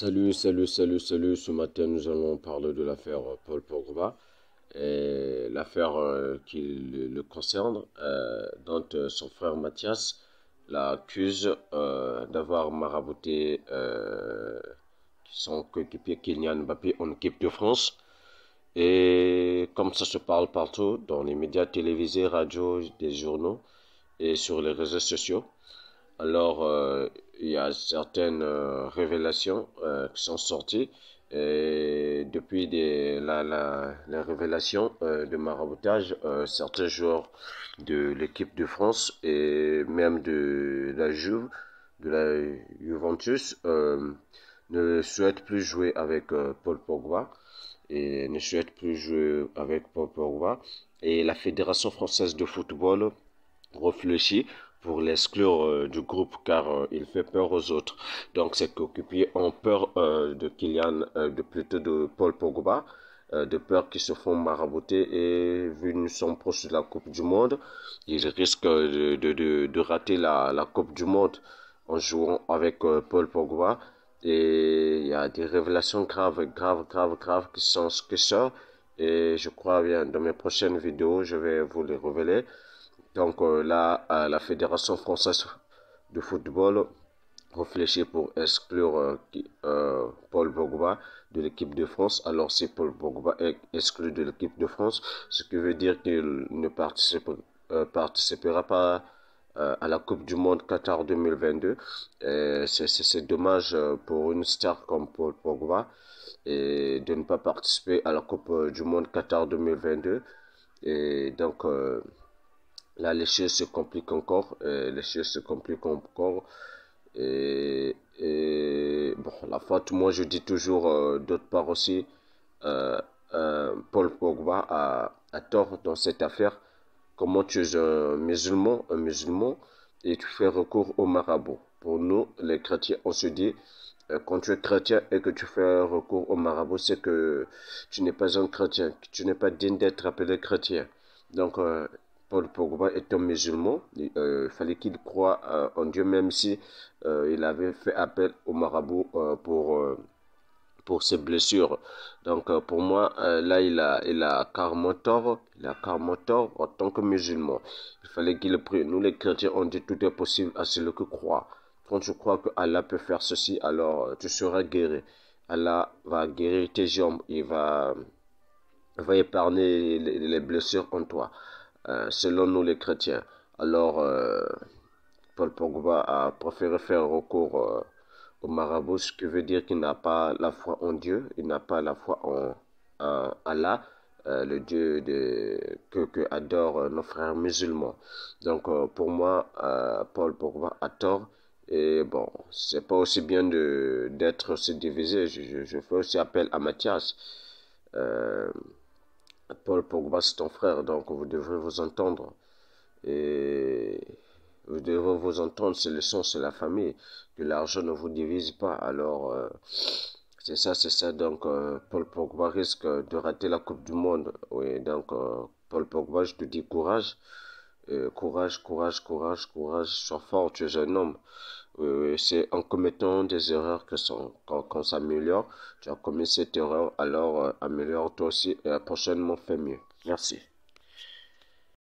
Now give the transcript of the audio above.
Salut, salut, salut, salut. Ce matin, nous allons parler de l'affaire Paul Pogba et l'affaire euh, qui le concerne, euh, dont euh, son frère Mathias l'accuse d'avoir marabouté son coéquipier Kylian Mbappé en équipe de France. Et comme ça se parle partout, dans les médias télévisés, radio, des journaux et sur les réseaux sociaux, alors, euh, il y a certaines euh, révélations euh, qui sont sorties. Et depuis la, révélation de maraboutage, certains joueurs de l'équipe de France et même de, la Juve, de la Juventus, ne souhaitent plus jouer avec Paul Pogba et ne souhaitent plus jouer avec Paul Pogba. Et la Fédération française de football réfléchit pour l'exclure euh, du groupe car euh, il fait peur aux autres. Donc ses coéquipiers ont peur euh, de Kylian, de plutôt de Paul Pogba, de peur qu'ils se font marabouter et vu nous sommes proches de la Coupe du Monde, ils risquent de, de, de, de rater la, la, Coupe du Monde en jouant avec Paul Pogba. Et il y a des révélations graves, graves, graves, graves qui sont ce que ça. Et je crois bien, dans mes prochaines vidéos, je vais vous les révéler. Donc euh, là, la Fédération française de football réfléchit pour exclure euh, euh, Paul Pogba de l'équipe de France. Alors si Paul Pogba est exclu de l'équipe de France, ce qui veut dire qu'il ne participera pas à la Coupe du Monde Qatar 2022. C'est dommage pour une star comme Paul Pogba de ne pas participer à la Coupe du Monde Qatar 2022. Et donc Là, les se complique encore. les choses se compliquent encore. Euh, et, bon, la faute, moi, je dis toujours, euh, d'autre part aussi, euh, Paul Pogba a, tort dans cette affaire. Comment tu es un musulman, un musulman, et tu fais recours au marabout. Pour nous, les chrétiens, on se dit, quand tu es chrétien et que tu fais recours au marabout, c'est que tu n'es pas un chrétien, tu n'es pas digne d'être appelé chrétien. Donc, Paul Pogba est un musulman. Il euh, fallait qu'il croie euh, en Dieu, même si euh, il avait fait appel au marabout pour, pour ses blessures. Donc, pour moi, là, il a, il a carrément tort. Il a carrément tort en tant que musulman. Il fallait qu'il prie. Nous, les chrétiens, on dit tout est possible à celui qui croit. Quand tu crois que Allah peut faire ceci, alors tu seras guéri. Allah va guérir tes jambes. Il va, va épargner les blessures en toi. Euh, selon nous les chrétiens. Alors, euh, Paul Pogba a préféré faire recours euh, au marabout, ce qui veut dire qu'il n'a pas la foi en Dieu, il n'a pas la foi en, Allah, le Dieu de, que, que, adorent nos frères musulmans. Donc pour moi, Paul Pogba a tort. Et bon, c'est pas aussi bien de, d'être aussi divisé. Je, je, fais aussi appel à Mathias. Paul Pogba, c'est ton frère, donc vous devrez vous entendre. Et vous devrez vous entendre, c'est le sens c'est la famille. Que l'argent ne vous divise pas. Alors, euh, c'est ça, c'est ça. Donc, euh, Paul Pogba risque de rater la Coupe du Monde. Oui, donc, euh, Paul Pogba, je te dis courage. Euh, courage, courage, courage, courage, sois fort, tu es un homme. c'est en commettant des erreurs que son, qu'on, s'améliore. Tu as commis cette erreur, alors euh, améliore-toi aussi et prochainement fais mieux. Merci.